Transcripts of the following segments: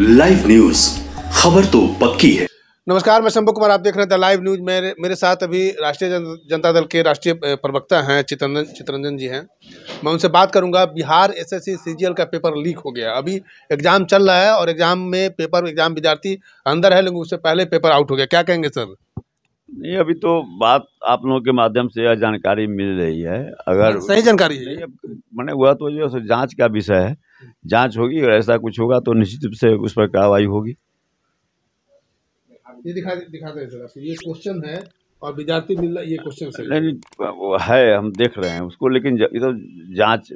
Live news खबर तो पक्की है नमस्कार मैं शंभु कुमार आप देख रहे हैं लाइव न्यूज मेरे मेरे साथ अभी राष्ट्रीय जन, जनता दल के राष्ट्रीय प्रवक्ता हैं चितरंजन चितरंजन जी हैं मैं उनसे बात करूंगा बिहार एसएससी सीजीएल का पेपर लीक हो गया अभी एग्जाम चल रहा है और एग्जाम में पेपर एग्जाम विद्यार्थी अंदर है लेकिन उससे पहले पेपर आउट हो गया क्या कहेंगे सर नहीं अभी तो बात आप लोगों के माध्यम से यह जानकारी मिल रही है अगर सही जानकारी है मैंने हुआ तो जो जांच का विषय है जांच होगी और ऐसा कुछ होगा तो निश्चित रूप से उस पर कार्रवाई होगी ये दिखा दिखा दे सर ये क्वेश्चन है और विद्यार्थी मिल ये क्वेश्चन से नहीं वो है हम देख रहे हैं उसको लेकिन इधर तो जांच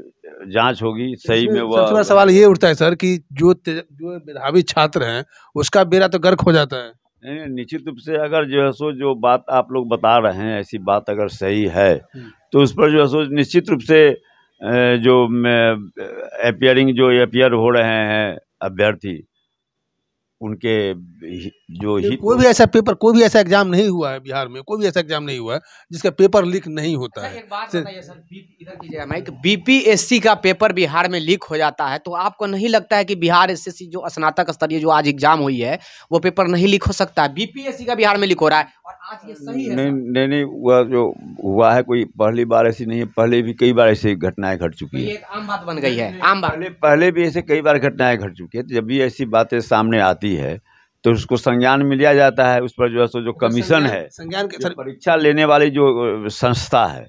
जांच होगी सही में वो सबसे सवाल ये उठता है सर कि जो जो मेधावी छात्र हैं उसका बेरा तो गर्क हो जाता है नहीं निश्चित रूप से अगर जो है सो जो बात आप लोग बता रहे हैं ऐसी बात अगर सही है हम्म। तो उस पर जो है सो निश्चित रूप से जो अपियरिंग जो अपियर हो रहे हैं अभ्यर्थी उनके जो ही कोई भी ऐसा पेपर कोई भी ऐसा एग्जाम नहीं हुआ है बिहार में कोई भी ऐसा एग्जाम नहीं हुआ है जिसका पेपर लीक नहीं होता अच्छा, है बीपीएससी का पेपर बिहार में लीक हो जाता है तो आपको नहीं लगता है कि बिहार एसएससी जो स्नातक स्तरीय जो आज एग्जाम हुई है वो पेपर नहीं लीक हो सकता है बीपीएससी का बिहार में लीक हो रहा है नहीं नहीं नहीं वह जो हुआ है कोई पहली बार ऐसी नहीं है पहले भी कई बार ऐसी घटनाएं घट चुकी है आम बात बन गई है आम बात पहले पहले भी ऐसे कई बार घटनाएं घट चुकी है तो जब भी ऐसी बातें सामने आती है तो उसको संज्ञान में लिया जाता है उस पर जो है सो जो तो कमीशन है संज्ञान परीक्षा लेने वाली जो संस्था है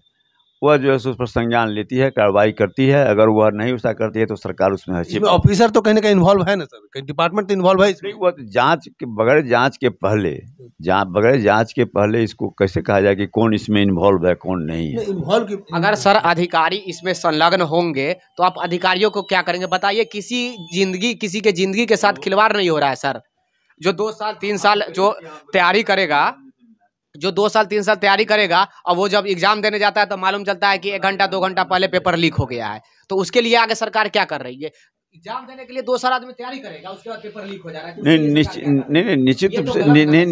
वह जो है उस पर संज्ञान लेती है कार्रवाई करती है अगर वह नहीं उसका करती है तो सरकार उसमें हस्तक्षेप ऑफिसर तो कहीं ना कहीं इन्वॉल्व है ना सर कहीं डिपार्टमेंट तो इन्वॉल्व है इसमें वह तो जांच के बगैर जांच के पहले जाँ बगैर जांच के पहले इसको कैसे कहा जाए कि कौन इसमें इन्वॉल्व है कौन नहीं है इन्वॉल्व अगर सर अधिकारी इसमें संलग्न होंगे तो आप अधिकारियों को क्या करेंगे बताइए किसी जिंदगी किसी के जिंदगी के साथ खिलवाड़ नहीं हो रहा है सर जो दो साल तीन साल जो तैयारी करेगा जो दो साल तीन साल तैयारी करेगा और वो जब एग्जाम देने जाता है तो मालूम चलता है कि एक घंटा दो घंटा पहले पेपर लीक हो गया है तो उसके लिए आगे सरकार क्या कर रही है एग्जाम देने के लिए दो साल आदमी तैयारी करेगा उसके बाद पेपर लीक हो जा रहा है नहीं तो नहीं निश्चित रूप से नहीं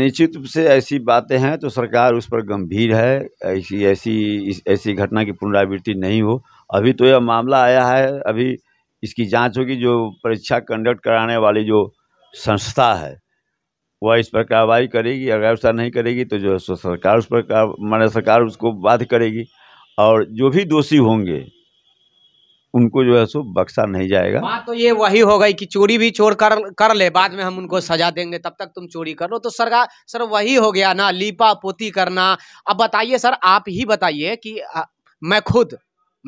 निश्चित रूप से ऐसी बातें हैं तो सरकार उस पर गंभीर है ऐसी ऐसी ऐसी घटना की पुनरावृत्ति नहीं हो अभी तो यह मामला आया है अभी इसकी जांच होगी जो परीक्षा कंडक्ट कराने वाली जो संस्था है वह इस पर कार्रवाई करेगी अगर ऐसा नहीं करेगी तो जो है सरकार उस पर मान सरकार उसको बाध्य करेगी और जो भी दोषी होंगे उनको जो है सो बक्सा नहीं जाएगा बात तो ये वही हो गई कि चोरी भी चोर कर कर ले बाद में हम उनको सजा देंगे तब तक तुम चोरी कर लो तो सरकार सर वही हो गया ना लीपा पोती करना अब बताइए सर आप ही बताइए कि आ, मैं खुद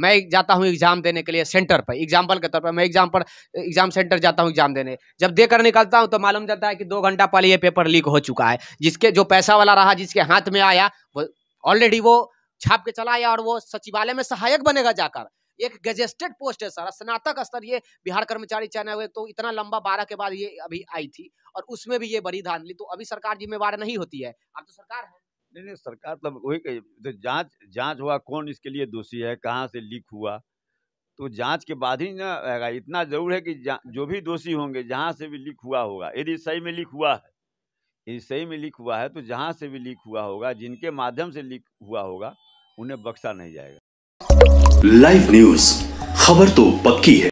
मैं जाता हूँ एग्ज़ाम देने के लिए सेंटर पर एग्जाम्पल के तौर पर मैं एग्जाम पर एग्जाम सेंटर जाता हूँ एग्जाम देने जब देकर निकलता हूँ तो मालूम जाता है कि दो घंटा पहले ये पेपर लीक हो चुका है जिसके जो पैसा वाला रहा जिसके हाथ में आया वो ऑलरेडी वो छाप के चला आया और वो सचिवालय में सहायक बनेगा जाकर एक गजेस्टेड पोस्ट है सर स्नातक स्तर ये बिहार कर्मचारी चयन हुए तो इतना लंबा बारह के बाद ये अभी आई थी और उसमें भी ये बड़ी धान ली तो अभी सरकार जिम्मेवार नहीं होती है अब तो सरकार है नहीं नहीं सरकार तब तो वही कही तो जांच जांच हुआ कौन इसके लिए दोषी है कहाँ से लीक हुआ तो जांच के बाद ही ना आएगा इतना जरूर है कि जो भी दोषी होंगे जहाँ से भी लीक हुआ होगा यदि सही में लीक हुआ है यदि सही में लीक हुआ है तो जहाँ से भी लीक हुआ होगा जिनके माध्यम से लीक हुआ होगा उन्हें बख्शा नहीं जाएगा लाइव न्यूज खबर तो पक्की है